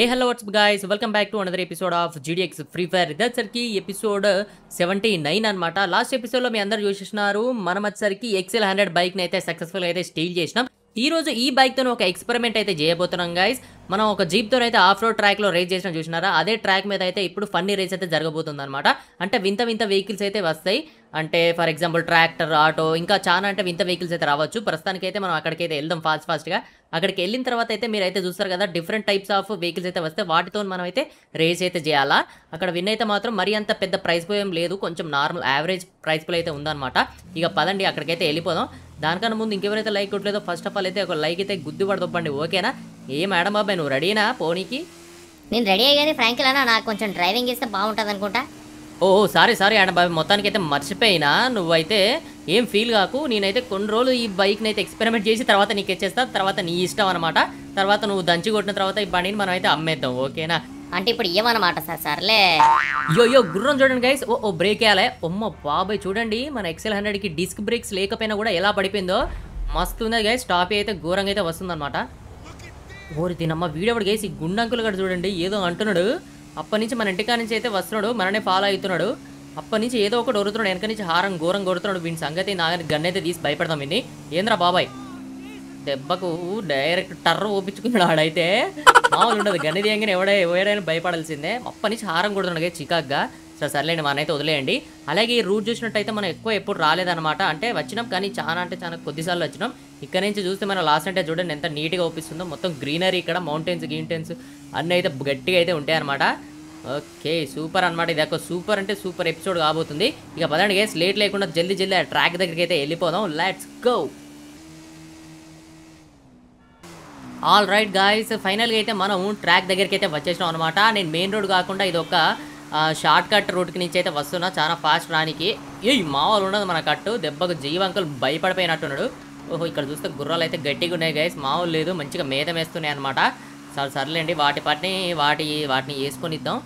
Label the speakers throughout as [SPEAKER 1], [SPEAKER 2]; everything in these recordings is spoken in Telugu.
[SPEAKER 1] A hello what's guys welcome back to another episode of GDX free fire ఇదొచ్చరికి ఎపిసోడ్ సెవెంటీ నైన్ అనమాట లాస్ట్ ఎపిసోడ్లో మీ అందరూ చూసేసినారు మనం వచ్చేసరికి ఎక్సెల్ హండ్రెడ్ బైక్ని అయితే సక్సెస్ఫుల్ అయితే స్టీల్ చేసినాం ఈరోజు ఈ బైక్తో ఒక ఎక్స్పెరిమెంట్ అయితే చేయబోతున్నాం గైస్ మనం ఒక జీప్తో అయితే ఆఫ్ రోడ్ ట్రాక్లో రేస్ చేసిన చూసినారా అదే ట్రాక్ మీద అయితే ఇప్పుడు ఫన్నీ రేస్ అయితే జరగబోతుంది అనమాట అంటే వింత వింత వెహికల్స్ అయితే వస్తాయి అంటే ఫర్ ఎగ్జాంపుల్ ట్రాక్టర్ ఆటో ఇంకా చాలా అంటే వింత వెహికల్స్ అయితే రావచ్చు ప్రస్తుతానికి అయితే మనం అక్కడికైతే వెళ్దాం ఫాస్ట్ ఫాస్ట్గా అక్కడికి వెళ్ళిన తర్వాత అయితే మీరు అయితే చూస్తారు కదా డిఫరెంట్ టైప్స్ ఆఫ్ వెహికల్స్ అయితే వస్తే వాటితో మనం అయితే రేస్ అయితే చేయాలా అక్కడ విన్ అయితే మాత్రం మరీ అంత పెద్ద ప్రైస్ పోయేం లేదు కొంచెం నార్మల్ యావరేజ్ ప్రైస్ పోయి అయితే ఉందన్నమాట ఇక పదండి అక్కడికైతే వెళ్ళిపోదాం దానికన్నా ముందు ఇంకెవరైతే లైక్ కొట్టలేదో ఫస్ట్ ఆఫ్ ఆల్ అయితే ఒక లైక్ అయితే గుద్దు పడదొప్పండి ఓకేనా ఏ మేడం బాబాయ్ నువ్వు రెడీనా పోనీకి నేను రెడీ అయ్యాను ఫ్రాంకిల్ అన్న నాకు కొంచెం డ్రైవింగ్ చేస్తే బాగుంటుంది అనుకుంటా ఓ సారీ సారీ అండ్ బాబు మొత్తానికి అయితే మర్చిపోయినా నువ్వైతే ఏం ఫీల్ కాకు నేనైతే కొన్ని రోజులు ఈ బైక్ని అయితే ఎక్స్పెరిమెంట్ చేసి తర్వాత నీకు ఇచ్చేస్తా తర్వాత నీ ఇష్టం అనమాట తర్వాత నువ్వు దంచి కొట్టిన తర్వాత ఈ బండిని మనం అయితే అమ్మేద్దాం ఓకేనా అంటే ఇప్పుడు ఇవ్వనమాట సార్ సర్లే యో యో గుర్రం చూడండి గైస్ ఓ ఓ బ్రేక్ వేయాలి అమ్మ బాబాయ్ చూడండి మన ఎక్సెల్ కి డిస్క్ బ్రేక్స్ లేకపోయినా కూడా ఎలా పడిపోయిందో మస్తు ఉంది గైస్ టాప్ అయితే ఘోరంగా అయితే వస్తుందన్నమాట ఓరి తినమ్మ వీడెవడు గైస్ ఈ గుండంకులు కూడా చూడండి ఏదో అంటున్నాడు అప్పటి నుంచి మన ఇంటికా నుంచి అయితే వస్తున్నాడు మననే ఫాలో అవుతున్నాడు అప్పటి నుంచి ఏదో ఒకటి ఒరుతున్నాడు వెనక నుంచి హారం ఘోరం కొడుతున్నాడు వీని సంగతి నాగని గన్నైతే తీసి భయపడదాం ఇది ఏంద్రా బాబాయ్ దెబ్బకు డైరెక్ట్ టర్ర ఓపించుకున్నాడు ఆడైతే మామూలు ఉండదు గణనీయంగానే ఎవడే ఎవడైనా భయపడాల్సిందే మొప్ప నుంచి హారం కొడుతుండగా చికాగ్గా సరే సర్లేండి మనైతే వదిలేయండి అలాగే ఈ రూట్ చూసినట్టయితే మనం ఎక్కువ ఎప్పుడు రాలేదనమాట అంటే వచ్చినాం కానీ చాలా అంటే చాలా కొద్దిసార్లు వచ్చినాం ఇక్కడ నుంచి చూస్తే మనం లాస్ట్ అంటే చూడండి ఎంత నీట్గా ఓపిస్తుందో మొత్తం గ్రీనరీ ఇక్కడ మౌంటైన్స్ గ్రీన్టైన్స్ అన్నీ అయితే గట్టిగా అయితే ఉంటాయన్నమాట ఓకే సూపర్ అనమాట ఇది ఒక సూపర్ అంటే సూపర్ ఎపిసోడ్ కాబోతుంది ఇక పదండి గేస్ లేట్ లేకుండా జల్దీ జల్దీ ఆ ట్రాక్ దగ్గరికి అయితే వెళ్ళిపోదాం let's go all right guys ఫైనల్గా అయితే మనం ట్రాక్ దగ్గరికి అయితే వచ్చేసినాం అనమాట నేను మెయిన్ రోడ్ కాకుండా ఇది ఒక షార్ట్ కట్ రూట్కి నుంచి అయితే వస్తున్నా చాలా ఫాస్ట్ రానికి ఏ మామూలు ఉండదు మన కట్టు దెబ్బకు జీవంకులు భయపడిపోయినట్టున్నాడు ఓహో ఇక్కడ చూస్తే గుర్రాలు అయితే గట్టిగా ఉన్నాయి గైస్ మామూలు లేదు మంచిగా మేత వేస్తున్నాయి అనమాట సరే సర్లేండి వాటి పాటిని వాటి వాటిని వేసుకొని ఇద్దాం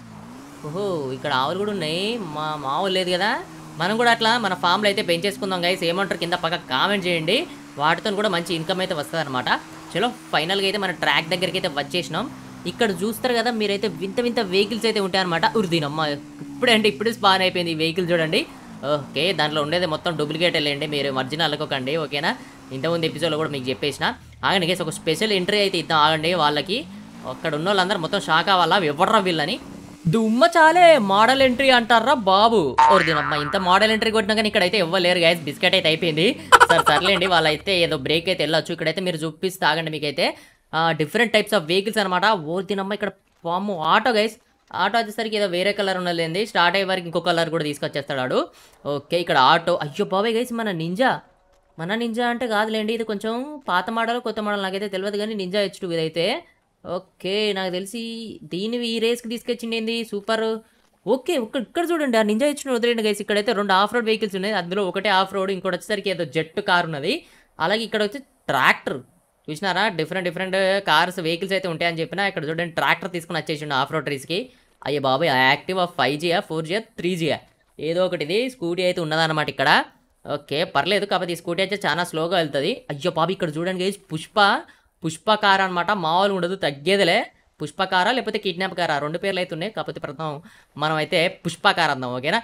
[SPEAKER 1] ఓహో ఇక్కడ ఆవులు కూడా ఉన్నాయి మా మావులు లేదు కదా మనం కూడా అట్లా మన ఫామ్లో అయితే పెంచేసుకుందాం గైస్ ఏమంటారు కింద పక్క కామెంట్ చేయండి వాటితో కూడా మంచి ఇన్కమ్ అయితే వస్తుంది అనమాట చలో ఫైనల్గా అయితే మన ట్రాక్ దగ్గరికి అయితే వచ్చేసినాం ఇక్కడ చూస్తారు కదా మీరైతే వింత వింత వెహికల్స్ అయితే ఉంటాయన్నమాట ఉరిదీనమ్మ ఇప్పుడే ఇప్పుడే స్పాన్ అయిపోయింది ఈ వెహికల్ చూడండి ఓకే దాంట్లో ఉండేది మొత్తం డూప్లికేట్ వెళ్ళండి మీరు ఒరిజినల్ అనుకోకండి ఓకేనా ఇంతకుముందు ఎపిసోడ్లో కూడా మీకు చెప్పేసిన ఆగండి ఒక స్పెషల్ ఎంట్రీ అయితే ఇద్దాం ఆగండి వాళ్ళకి అక్కడ ఉన్న వాళ్ళందరూ మొత్తం షాక్ అవ్వాలా ఇవ్వడరా వీళ్ళని దుమ్మ చాలే మోడల్ ఎంట్రీ అంటారా బాబు ఓరిదినమ్మా ఇంత మోడల్ ఎంట్రీ కొట్టినా కానీ ఇక్కడ అయితే ఇవ్వలేరు గాయస్ బిస్కెట్ అయితే అయిపోయింది సరే సర్లేండి వాళ్ళైతే ఏదో బ్రేక్ అయితే వెళ్ళొచ్చు ఇక్కడైతే మీరు చూపిస్తే ఆగండి మీకైతే డిఫరెంట్ టైప్స్ ఆఫ్ వెహికల్స్ అనమాట ఓ దినమ్మ ఇక్కడ పాము ఆటో గైస్ ఆటో వచ్చేసరికి ఏదో వేరే కలర్ ఉన్నది స్టార్ట్ అయ్యే వరకు ఇంకో కలర్ కూడా తీసుకొచ్చేస్తాడు ఓకే ఇక్కడ ఆటో అయ్యో బాబాయ్ గైస్ మన నింజా మన నింజా అంటే కాదులేండి ఇది కొంచెం పాత మోడల్ కొత్త మోడల్ నాకైతే తెలియదు కానీ నింజా హెచ్ టూ ఇదైతే ఓకే నాకు తెలిసి దీనివి ఈ రేస్కి తీసుకొచ్చింది సూపర్ ఓకే ఒక ఇక్కడ చూడండి ఆ నింజా ఇచ్చిన వదిలేండి గైస్ ఇక్కడైతే రెండు ఆఫ్ రోడ్ వెహికల్స్ ఉన్నాయి అందులో ఒకటే ఆఫ్ రోడ్ ఇంకోటి వచ్చేసరికి ఏదో జెట్ కార్ ఉన్నది అలాగే ఇక్కడ వచ్చి ట్రాక్టర్ చూసినారా డిఫరెంట్ డిఫరెంట్ కార్స్ వెహికల్స్ అయితే ఉంటాయని చెప్పిన ఇక్కడ చూడండి ట్రాక్టర్ తీసుకుని వచ్చేసిండు ఆఫ్ రోడ్ రేస్కి అయ్యే బాబాయ్ యాక్టివ్ ఫైవ్ జియా ఫోర్ జియా త్రీ జియా ఏదో ఒకటి ఇది స్కూటీ అయితే ఉన్నదన్నమాట ఇక్కడ ఓకే పర్లేదు కాకపోతే ఈ స్కూటీ అయితే చాలా స్లోగా వెళ్తుంది అయ్యో బాబు ఇక్కడ చూడండి గైజ్ పుష్ప పుష్ప కార్ అనమాట మామూలుగా ఉండదు తగ్గేదిలే పుష్పకార లేకపోతే కిడ్నాప్ కార రెండు పేర్లు అయితే ఉన్నాయి కాకపోతే ప్రథమం మనం అయితే పుష్పకార అందాం ఓకేనా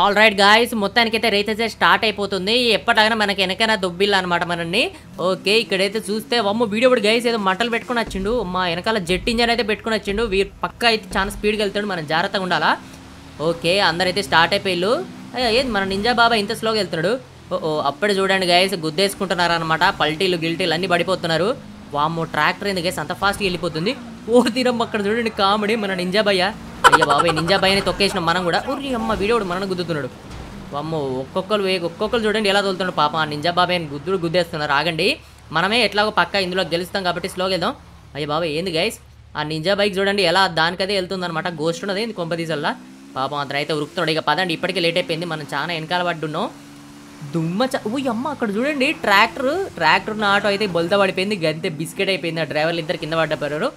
[SPEAKER 1] ఆల్ రైట్ గాయస్ మొత్తానికైతే రేస్ అయితే స్టార్ట్ అయిపోతుంది ఎప్పటికైనా మనకి వెనకైనా దొబ్బిల్లు అనమాట మనల్ని ఓకే ఇక్కడైతే చూస్తే అమ్మ వీడియో కూడా గైస్ ఏదో మంటలు పెట్టుకుని వచ్చిండు మా వెనకాల జెట్ ఇంజన్ అయితే పెట్టుకుని వచ్చిండు వీరు పక్క అయితే చాలా స్పీడ్గా వెళ్తాడు మనం జాగ్రత్తగా ఉండాలా ఓకే అందరైతే స్టార్ట్ అయిపోయిల్లు ఏది మన నింజా బాబా ఇంత స్లోగా వెళ్తున్నాడు ఓ అప్పుడే చూడండి గైస్ గుద్దేసుకుంటున్నారు అనమాట పల్టీలు గిల్టీలు అన్నీ పడిపోతున్నారు వామ్ ట్రాక్టర్ ఏంది గైస్ అంత ఫాస్ట్గా వెళ్ళిపోతుంది ఓ తీరమ్మ అక్కడ చూడండి కామెడీ మన నింజా భయ్య అయ్యా బాబాయ్ నింజా భయ్యని తొక్కేసిన మనం కూడా ఊరి అమ్మ వీడియోడు మనను గుద్దుతున్నాడు అమ్మ ఒక్కొక్కరు ఒక్కొక్కరు చూడండి ఎలా తోలుతున్నాడు పాప ఆ నింజా బాబాయ్ గుద్దుడు గుద్దేస్తున్నారు ఆగండి మనమే ఎట్లాగో పక్క ఇందులో గెలుస్తాం కాబట్టి స్లోకి వెళ్దాం అయ్యా బాబాయ్ ఏంది గైస్ ఆ నింజా బైక్ చూడండి ఎలా దానికదే వెళ్తుందనమాట గోస్ట్ ఉన్నది కొంపదీసల్లా పాపం అతను అయితే ఉరుకుతున్నాడు ఇక పదండి ఇప్పటికే లేట్ అయిపోయింది మనం చాలా వెనకాల పడ్డున్నాం దుమ్మ ఓ అమ్మ అక్కడ చూడండి ట్రాక్టర్ ట్రాక్టర్ ఉన్న ఆటో అయితే బొలత పడిపోయింది గంతే బిస్కెట్ అయిపోయింది ఆ డ్రైవర్లు ఇద్దరు కింద పడ్డ పడ్డపోయారు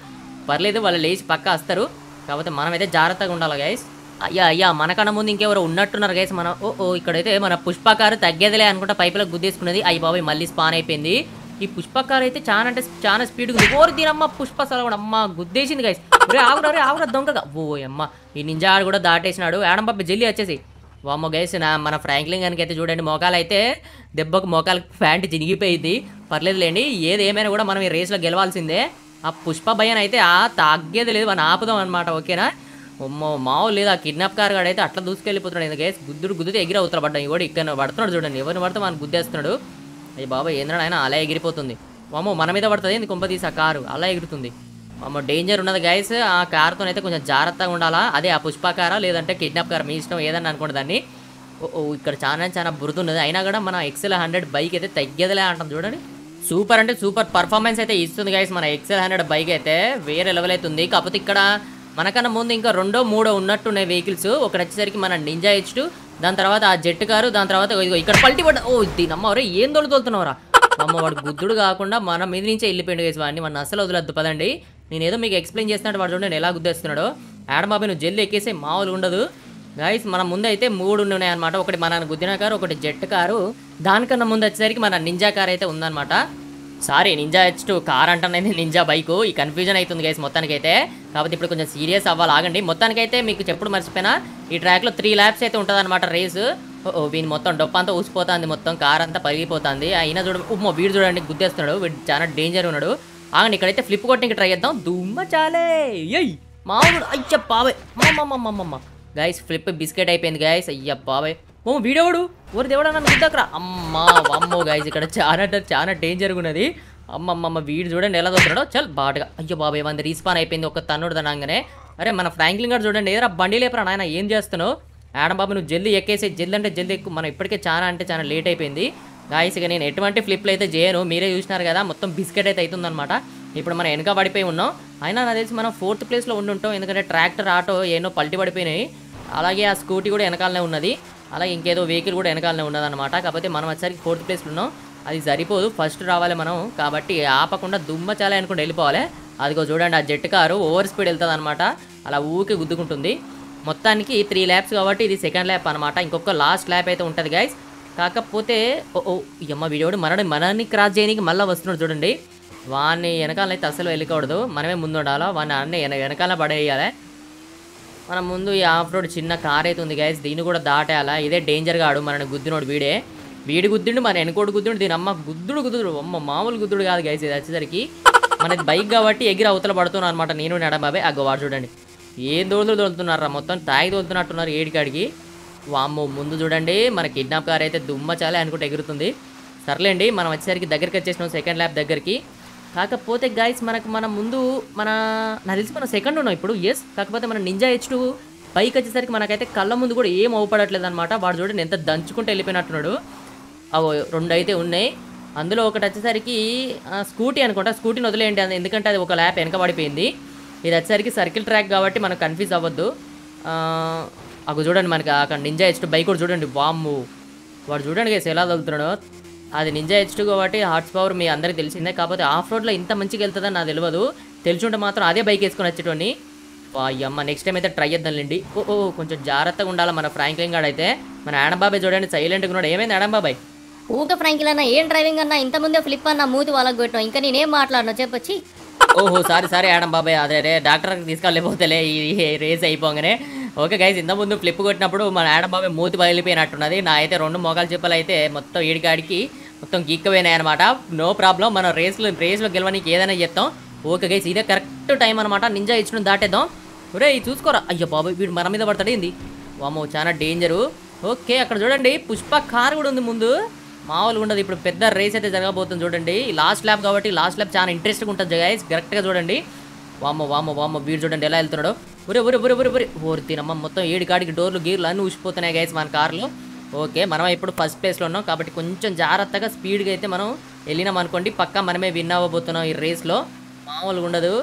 [SPEAKER 1] పర్లేదు వాళ్ళు లేచి పక్క వస్తారు కాకపోతే మనమైతే జాగ్రత్తగా ఉండాలి గైస్ అయ్యా అయ్యా మనకన్నా ముందు ఇంకెవరో ఉన్నట్టున్నారు గైస్ మన ఓ ఇక్కడైతే మన పుష్పకారు తగ్గేదిలే అనుకుంటా పైపులకు గుద్దేసుకున్నది అయ్యి బాబాయ్ మళ్ళీ స్పాన్ అయిపోయింది ఈ పుష్పకారు అయితే చాలా అంటే చాలా స్పీడ్గా ఓరి దీనమ్మ పుష్ప సలవడం అమ్మ గుద్దేసింది గైస్ రే ఆగురా రే ఆగురా దొంగగా ఓ అమ్మ ఈ నింజాడు కూడా దాటేసినాడు ఏడం బాబు జల్లి వచ్చేసి వామ్మ గైస్ నా మన ఫ్రాంక్లింగ్ అయితే చూడండి మోకాలు అయితే దెబ్బకు మోకాలు ప్యాంట్ చినిగిపోయింది పర్లేదులేండి ఏది ఏమైనా కూడా మనం ఈ రేస్లో గెలవాల్సిందే ఆ పుష్ప భయన్ అయితే ఆ తాగేది లేదు మనం ఆపుదాం అనమాట ఓకేనా మామూలు లేదు ఆ కిడ్నాప్ కార్ గాడు అయితే అట్లా దూసుకెళ్ళిపోతున్నాడు ఎందుకే గుద్దుడు గుద్దుతే అవుతారు పడ్డా ఇవాడు ఇక్కడ పడుతున్నాడు చూడండి ఎవరిని పడితే మనం గుద్దేస్తున్నాడు అయ్యి బాబా ఏంద్రాడు ఆయన అలా ఎగిరిపోతుంది మామో మన మీద పడుతుంది ఎందుకు కుంప తీసి ఆ కారు అలా ఎగురుతుంది మామ డేంజర్ ఉన్నది గైస్ ఆ కార్తో అయితే కొంచెం జాగ్రత్తగా ఉండాలా అదే ఆ పుష్ప కారా లేదంటే కిడ్నాప్ కార్ మీ ఇష్టం ఏదన్నా అనుకోండి దాన్ని ఇక్కడ చాలా చాలా బురుతున్నది అయినా కూడా మన ఎక్సెల్ హండ్రెడ్ బైక్ అయితే తగ్గేదిలే అంటాం చూడండి సూపర్ అంటే సూపర్ పర్ఫార్మెన్స్ అయితే ఇస్తుంది గైస్ మన ఎక్సెల్ హండ్రెడ్ బైక్ అయితే వేరే లెవెల్ అవుతుంది కాకపోతే ఇక్కడ మనకన్నా ముందు ఇంకా రెండో మూడో ఉన్నట్టున్నాయి వెహికల్స్ ఒకటి వచ్చేసరికి మన నింజా హెచ్ దాని తర్వాత ఆ జెట్ కారు దాని తర్వాత ఇక్కడ పల్టీ పడ్డ ఓ దీని అమ్మవరే ఏం దొడు తోలుతున్నావురా అమ్మ వాడు బుద్ధుడు కాకుండా మన మీద నుంచే వెళ్ళిపోయింది గైస్ వాడిని మన అసలు వదిలద్దు పదండి నేనేదో మీకు ఎక్స్ప్లెయిన్ చేస్తున్నాడు వాడు చూడండి ఎలా గుద్దేస్తున్నాడు యాడబాబీ నువ్వు జల్లు ఎక్కేసే మామూలు ఉండదు గైస్ మన ముందైతే మూడు ఉన్నాయి అనమాట ఒకటి మన గుద్దిన కారు ఒకటి జెట్ కారు దానికన్నా ముందు వచ్చేసరికి మన నింజా కార్ అయితే ఉందనమాట sorry ninja H two car అంటనేది నింజా బైక్ ఈ కన్ఫ్యూజన్ అవుతుంది గైస్ మొత్తానికైతే కాబట్టి ఇప్పుడు కొంచెం సీరియస్ అవ్వాలి ఆగండి మొత్తానికైతే మీకు చెప్పుడు మర్చిపోయినా ఈ ట్రాక్లో త్రీ ల్యాబ్స్ అయితే ఉంటుందన్నమాట రేసు ఓ వీని మొత్తం డొప్పంతా ఊసిపోతుంది మొత్తం కార్ అంతా పరిగిపోతుంది అయినా చూడ ఉమ్మో వీడు చూడండి గుద్దేస్తున్నాడు వీడు చాలా డేంజర్ ఉన్నాడు ఆగండి ఇక్కడైతే ఫ్లిప్ కొట్టింగ్ ట్రై చేద్దాం దుమ్మ చాలే మామూలు అయ్య పావే మమ్మమ్మమ్మమ్మ గైస్ ఫ్లిప్ బిస్కెట్ అయిపోయింది గాయస్ అయ్యా బాబాయ్ ఓ వీడేవాడు ఓరి దేవుడా నన్ను ఇద్దకరా అమ్మా అమ్మ గైస్ ఇక్కడ చాలా చాలా డేంజర్గా ఉన్నది అమ్మమ్మమ్మ వీడు చూడండి ఎలా దొరుకుతాడో చల్ బాటగా అయ్యో బాబాయ్ మంది రీస్పాన్ అయిపోయింది ఒక తన్నుడు తనంగానే అరే మన ఫ్రాంక్లింగ్ గారు చూడండి ఏదరా బండి లేపరా నాయన ఏం చేస్తున్నావు ఆడం బాబు నువ్వు జల్దీ ఎక్కేసే జల్దీ అంటే జల్దీ ఎక్కువ మనం ఇప్పటికే చాలా అంటే చాలా లేట్ అయిపోయింది గాయస్ ఇక నేను ఎటువంటి ఫ్లిప్లు అయితే చేయను మీరే చూసినారు కదా మొత్తం బిస్కెట్ అయితే అవుతుందనమాట ఇప్పుడు మనం వెనక పడిపోయి ఉన్నాం అయినా నాకు తెలిసి మనం ఫోర్త్ ప్లేస్లో ఉండుంటాం ఎందుకంటే ట్రాక్టర్ ఆటో ఏనో పల్టి పడిపోయినాయి అలాగే ఆ స్కూటీ కూడా వెనకాలనే ఉన్నది అలాగే ఇంకేదో వెహికల్ కూడా వెనకాలనే ఉన్నది అనమాట కాకపోతే మనం వచ్చేసరికి ఫోర్త్ ప్లేస్లో ఉన్నాం అది సరిపోదు ఫస్ట్ రావాలి మనం కాబట్టి ఆపకుండా దుమ్మ చాలా అనుకుంటే వెళ్ళిపోవాలి అదిగో చూడండి ఆ జెట్ కారు ఓవర్ స్పీడ్ వెళ్తుంది అనమాట అలా ఊకి గుద్దుకుంటుంది మొత్తానికి త్రీ ల్యాబ్స్ కాబట్టి ఇది సెకండ్ ల్యాప్ అనమాట ఇంకొక లాస్ట్ ల్యాబ్ అయితే ఉంటుంది గాయస్ కాకపోతే ఓ యమ్మ వీడియోడు మనని మనల్ని క్రాస్ చేయడానికి మళ్ళీ వస్తున్నాడు చూడండి వాడిని వెనకాలైతే అసలు వెళ్ళకూడదు మనమే ముందు ఉండాలో వాడిని అన్నీ వెనకాల పడేయాలి మన ముందు ఈ ఆఫ్ రోడ్ చిన్న కార్ అయితే ఉంది గైస్ దీన్ని కూడా దాటేయాలా ఇదే డేంజర్ కాడు మన గుద్దినోడు వీడే వీడి గుద్దుడు మన వెనుకోడు గుద్దుడు దీని అమ్మ గుద్దుడు గుద్దుడు అమ్మ మామూలు గుద్దుడు కాదు గైస్ ఇది వచ్చేసరికి మనది బైక్ కాబట్టి ఎగిరి అవతల పడుతున్నాను అనమాట నేను నడబాబే అగ్గో వాడు చూడండి ఏం దోళులు దొలుతున్నారా మొత్తం తాగి దొలుతున్నట్టున్నారు ఏడికాడికి వామ్మో ముందు చూడండి మన కిడ్నాప్ కార్ అయితే చాలా అనుకుంటే ఎగురుతుంది సర్లేండి మనం వచ్చేసరికి దగ్గరికి వచ్చేసినాం సెకండ్ ల్యాబ్ దగ్గరికి కాకపోతే గాయస్ మనకు మన ముందు మన నాకు తెలిసి మనం సెకండ్ ఉన్నాం ఇప్పుడు ఎస్ కాకపోతే మన నింజా హెచ్ టూ పైకి వచ్చేసరికి మనకైతే కళ్ళ ముందు కూడా ఏం అవపడట్లేదు అనమాట వాడు చూడండి ఎంత దంచుకుంటూ వెళ్ళిపోయినట్టున్నాడు అవు రెండు అయితే ఉన్నాయి అందులో ఒకటి వచ్చేసరికి స్కూటీ అనుకుంటా స్కూటీని వదిలేయండి అది ఎందుకంటే అది ఒక ల్యాప్ వెనకబడిపోయింది ఇది వచ్చేసరికి సర్కిల్ ట్రాక్ కాబట్టి మనకు కన్ఫ్యూజ్ అవ్వద్దు అక్కడ చూడండి మనకి అక్కడ నింజా టూ బైక్ కూడా చూడండి బామ్ వాడు చూడండి గేసి ఎలా తగులుతున్నాడో అది నింజా హెచ్ టూ కాబట్టి హార్ట్స్ పవర్ మీ అందరికీ తెలిసిందే కాకపోతే ఆఫ్ రోడ్లో ఇంత మంచిగా వెళ్తుందని నాకు తెలియదు తెలిసి మాత్రం అదే బైక్ వేసుకొని వచ్చేటోని అమ్మ నెక్స్ట్ టైం అయితే ట్రై చేద్దాంలేండి ఓ కొంచెం జాగ్రత్తగా ఉండాలి మన ఫ్రాంక్లింగ్ గార్డ్ అయితే మన ఆడంబాబాయ్ చూడండి సైలెంట్గా ఉన్నాడు ఏమైంది ఆడంబాబాయ్ ఊక ఫ్రాంక్లిన్ అన్న ఏం డ్రైవింగ్ అన్న ఇంత ముందే ఫ్లిప్ అన్న మూతి వాళ్ళకి పెట్టాం ఇంకా నేనేం మాట్లాడినా చెప్పొచ్చి ఓహో సారీ సారీ ఆడం బాబాయ్ అదే రే డాక్టర్కి తీసుకెళ్ళిపోతేలే ఈ రేస్ అయిపోగానే ఓకే గైస్ ఇంత ముందు ఫ్లిప్ కొట్టినప్పుడు మన ఆడం బాబాయ్ మూతి బయలిపోయినట్టున్నది నా అయితే రెండు మోకాలు చెప్పాలైతే అయితే మొత్తం ఈడికాడికి మొత్తం గీక్కపోయినాయి అనమాట నో ప్రాబ్లం మనం రేస్లో రేస్లో గెలవడానికి ఏదైనా చేస్తాం ఓకే గైస్ ఇదే కరెక్ట్ టైం అనమాట నింజా ఇచ్చిన దాటేద్దాం ఒరే చూసుకోరా అయ్యో బాబు వీడు మన మీద పడతాడు ఏంది వామో చాలా డేంజరు ఓకే అక్కడ చూడండి పుష్ప కార్ కూడా ఉంది ముందు మామూలుగా ఉండదు ఇప్పుడు పెద్ద రేస్ అయితే జరగబోతుంది చూడండి లాస్ట్ ల్యాబ్ కాబట్టి లాస్ట్ ల్యాబ్ చాలా ఇంట్రెస్ట్గా ఉంటుంది గైస్ కరెక్ట్గా చూడండి వామో వామో వామో వీడు చూడండి ఎలా వెళ్తున్నాడు ఒరే ఒరే ఒరే ఒరే ఒరే ఓరి తినమ్మ మొత్తం ఏడు కాడికి డోర్లు గీర్లు అన్నీ ఊసిపోతున్నాయి గైస్ మన కార్లో ఓకే మనం ఇప్పుడు ఫస్ట్ ప్లేస్లో ఉన్నాం కాబట్టి కొంచెం జాగ్రత్తగా స్పీడ్గా అయితే మనం వెళ్ళినాం అనుకోండి పక్క మనమే విన్ అవ్వబోతున్నాం ఈ రేస్లో మామూలుగా ఉండదు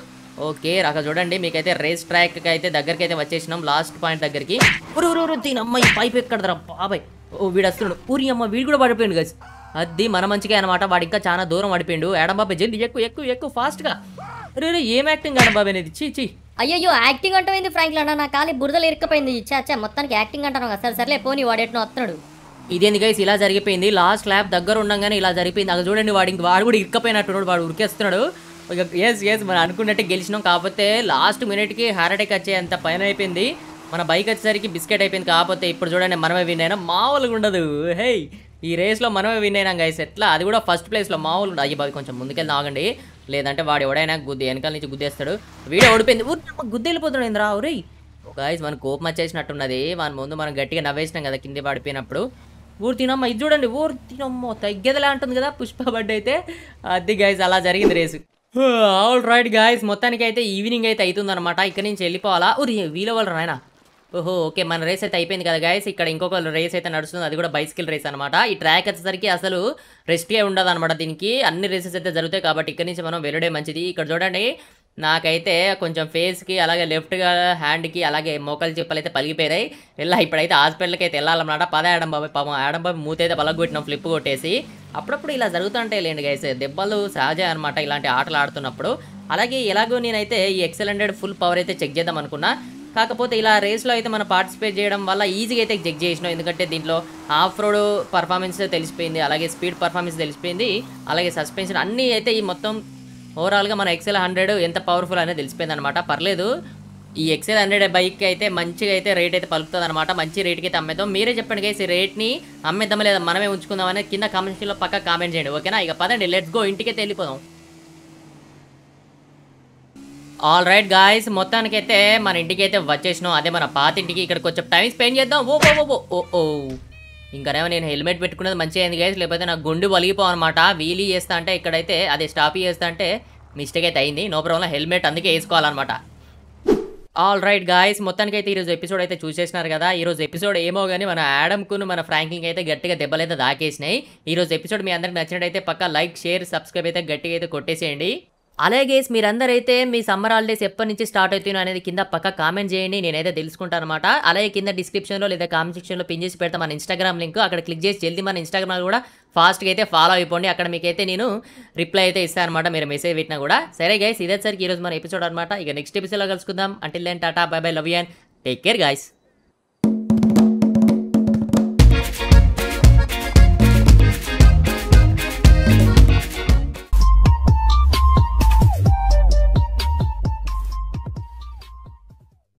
[SPEAKER 1] ఓకే అక్కడ చూడండి మీకైతే రేస్ ట్రాక్కి అయితే దగ్గరికి అయితే వచ్చేసినాం లాస్ట్ పాయింట్ దగ్గరికి దీని అమ్మ ఈ పైప్ ఎక్కడరా బాబాయ్ ఓ వీడు వస్తున్నాడు పూరి అమ్మ వీడు కూడా పడిపోయింది గజ్ అది మన మంచిగా అనమాట వాడు ఇంకా చాలా దూరం పడిపోయిండు ఏడంబాబే జల్ది ఎక్కువ ఎక్కువ ఎక్కువ ఫాస్ట్గా రే ఏం యాక్టింగ్ బాబాయ్ అనేది చీ చీ అయ్యయ్యో యాక్టింగ్ అంటమైంది ఫ్రాంక్లో అన్న నా కాలి బురదలు ఇరుక్కపోయింది చాచా మొత్తానికి యాక్టింగ్ అంటాను కదా సరే సర్లే పోనీ వాడేటో వస్తున్నాడు ఇదేంది గైస్ ఇలా జరిగిపోయింది లాస్ట్ ల్యాబ్ దగ్గర ఉండగానే ఇలా జరిగిపోయింది అక్కడ చూడండి వాడు వాడు కూడా ఇరుక్కపోయినట్టున్నాడు వాడు ఉరికేస్తున్నాడు ఇక ఎస్ ఎస్ మనం అనుకున్నట్టే గెలిచినాం కాకపోతే లాస్ట్ మినిట్కి హార్ట్ అటాక్ వచ్చేంత పైన అయిపోయింది మన బైక్ వచ్చేసరికి బిస్కెట్ అయిపోయింది కాకపోతే ఇప్పుడు చూడండి మనమే విన్ మామూలుగా ఉండదు హేయ్ ఈ రేస్లో మనమే విన్ అయినాం గైస్ ఎట్లా అది కూడా ఫస్ట్ ప్లేస్లో మామూలు అయ్యి బావి కొంచెం ముందుకెళ్ళి ఆగండి లేదంటే వాడు ఎవడైనా గుద్ది వెనకాల నుంచి గుద్దేస్తాడు వీడియో ఓడిపోయింది గుద్ది వెళ్ళిపోతున్నాడు ఇంద్రా ఒరే గైస్ మనకు కోపం వచ్చేసినట్టున్నది వాని ముందు మనం గట్టిగా నవ్వేసినాం కదా కింద పడిపోయినప్పుడు ఊరు తినమ్మ ఇది చూడండి ఊరు తినమ్మో తగ్గేదలా ఉంటుంది కదా పుష్ప బడ్డ అయితే అది గైస్ అలా జరిగింది రేసు ఆల్ రైట్ గాయస్ మొత్తానికి అయితే ఈవినింగ్ అయితే అవుతుందన్నమాట ఇక్కడ నుంచి వెళ్ళిపోవాలా ఊరి వీలవలరు నాయనా ఓహో ఓకే మన రేస్ అయితే అయిపోయింది కదా గాయస్ ఇక్కడ ఇంకొక రేస్ అయితే నడుస్తుంది అది కూడా బైసికల్ రేస్ అనమాట ఈ ట్రాక్ వచ్చేసరికి అసలు అయి ఉండదు అనమాట దీనికి అన్ని రేసెస్ అయితే జరుగుతాయి కాబట్టి ఇక్కడ నుంచి మనం వెళ్ళడే మంచిది ఇక్కడ చూడండి నాకైతే కొంచెం ఫేస్కి అలాగే లెఫ్ట్ హ్యాండ్కి అలాగే మోకాలు చెప్పలు అయితే పలిగిపోయినాయి వెళ్ళా ఇప్పుడైతే హాస్పిటల్కి అయితే వెళ్ళాలన్నమాట పద ఆడం బాబు పాపం ఆడం బాబు మూత అయితే పలగొట్టినాం ఫ్లిప్ కొట్టేసి అప్పుడప్పుడు ఇలా జరుగుతుంటే లేండి గైస్ దెబ్బలు సహజ అనమాట ఇలాంటి ఆటలు ఆడుతున్నప్పుడు అలాగే ఎలాగో నేనైతే ఈ ఎక్సెల్ హండ్రెడ్ ఫుల్ పవర్ అయితే చెక్ చేద్దాం అనుకున్నా కాకపోతే ఇలా రేస్లో అయితే మనం పార్టిసిపేట్ చేయడం వల్ల ఈజీగా అయితే జగ్ చేసినాం ఎందుకంటే దీంట్లో ఆఫ్ రోడ్ పర్ఫార్మెన్స్ తెలిసిపోయింది అలాగే స్పీడ్ పర్ఫార్మెన్స్ తెలిసిపోయింది అలాగే సస్పెన్షన్ అన్నీ అయితే ఈ మొత్తం ఓవరాల్గా మన ఎక్సెల్ హండ్రెడ్ ఎంత పవర్ఫుల్ అనేది తెలిసిపోయింది అనమాట పర్లేదు ఈ ఎక్సెల్ హండ్రెడ్ బైక్ అయితే మంచిగా అయితే రేట్ అయితే పలుకుతుంది అనమాట మంచి రేట్కి అయితే అమ్మేద్దాం మీరే చెప్పండి గైస్ ఈ రేట్ని అమ్మేద్దాం లేదా మనమే ఉంచుకుందాం అనేది కింద కామెంట్స్లో పక్క కామెంట్ చేయండి ఓకేనా ఇక పదండి లెట్స్ గో ఇంటికే వెళ్ళిపోదాం ఆల్ రైట్ గాయస్ మొత్తానికైతే మన ఇంటికి అయితే వచ్చేసినాం అదే మన పాత ఇంటికి ఇక్కడ కొంచెం టైం స్పెండ్ చేద్దాం ఓ ఓ ఓ ఓ ఇంకానేమో నేను హెల్మెట్ పెట్టుకున్నది మంచిగా అయింది గాయస్ లేకపోతే నాకు గుండు వలిగిపోవు అనమాట వీలీ చేస్తా అంటే ఇక్కడైతే అదే స్టాప్ చేస్తా అంటే మిస్టేక్ అయితే అయింది నో ప్రాబ్లం హెల్మెట్ అందుకే వేసుకోవాలన్నమాట ఆల్ రైట్ గాయస్ అయితే ఈరోజు ఎపిసోడ్ అయితే చూసేసినారు కదా ఈరోజు ఎపిసోడ్ ఏమో కానీ మన యాడమ్కును మన ఫ్రాంకింగ్ అయితే గట్టిగా దెబ్బలైతే దాకేసినాయి ఈరోజు ఎపిసోడ్ మీ అందరికి నచ్చినట్టయితే పక్క లైక్ షేర్ సబ్స్క్రైబ్ అయితే గట్టిగా అయితే కొట్టేసేయండి అలాగే మీరందరైతే మీ సమ్మర్ హాలిడేస్ ఎప్పటి నుంచి స్టార్ట్ అవుతున్నాయి అనేది కింద పక్క కామెంట్ చేయండి నేనైతే తెలుసుకుంటాను అనమాట అలాగే కింద డిస్క్రిప్షన్లో లేదా కామెంట్ సెక్షన్లో పిన్ చేసి పెడతా మన ఇన్స్టాగ్రామ్ లింక్ అక్కడ క్లిక్ చేసి జల్దీ మన ఇన్స్టాగ్రామ్ కూడా ఫాస్ట్గా అయితే ఫాలో అయిపోండి అక్కడ మీకైతే నేను రిప్లై అయితే ఇస్తాను అనమాట మీరు మెసేజ్ పెట్టినా కూడా సరే గైస్ ఇదే సరికి ఈరోజు మన ఎపిసోడ్ అనమాట ఇక నెక్స్ట్ ఎపిసోడ్లో కలుసుకుందాం until then tata bye bye love and take care guys